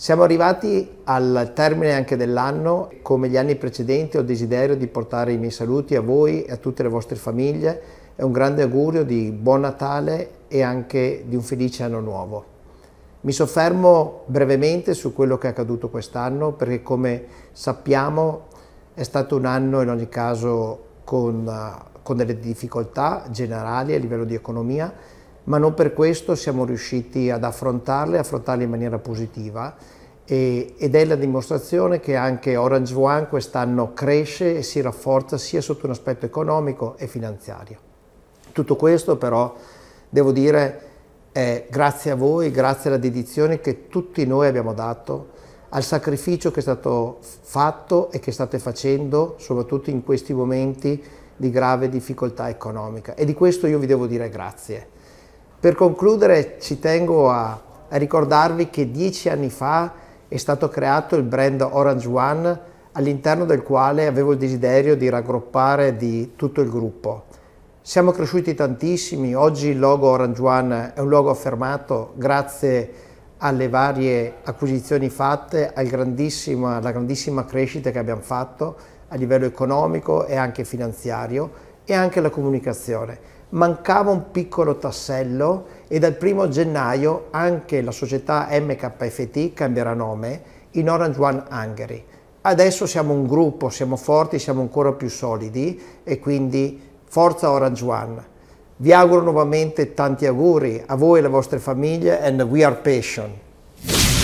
Siamo arrivati al termine anche dell'anno, come gli anni precedenti ho desiderio di portare i miei saluti a voi e a tutte le vostre famiglie e un grande augurio di buon Natale e anche di un felice anno nuovo. Mi soffermo brevemente su quello che è accaduto quest'anno perché come sappiamo è stato un anno in ogni caso con, eh, con delle difficoltà generali a livello di economia, ma non per questo siamo riusciti ad affrontarle, affrontarle in maniera positiva e, ed è la dimostrazione che anche Orange One quest'anno cresce e si rafforza sia sotto un aspetto economico e finanziario. Tutto questo però, devo dire, è grazie a voi, grazie alla dedizione che tutti noi abbiamo dato, al sacrificio che è stato fatto e che state facendo, soprattutto in questi momenti di grave difficoltà economica. E di questo io vi devo dire grazie. Per concludere ci tengo a, a ricordarvi che dieci anni fa è stato creato il brand Orange One all'interno del quale avevo il desiderio di raggruppare di tutto il gruppo. Siamo cresciuti tantissimi, oggi il logo Orange One è un logo affermato grazie alle varie acquisizioni fatte, alla grandissima crescita che abbiamo fatto a livello economico e anche finanziario e anche alla comunicazione mancava un piccolo tassello e dal 1 gennaio anche la società MKFT cambierà nome in Orange One Hungary. Adesso siamo un gruppo, siamo forti, siamo ancora più solidi e quindi forza Orange One. Vi auguro nuovamente tanti auguri a voi e alle vostre famiglie and we are passion.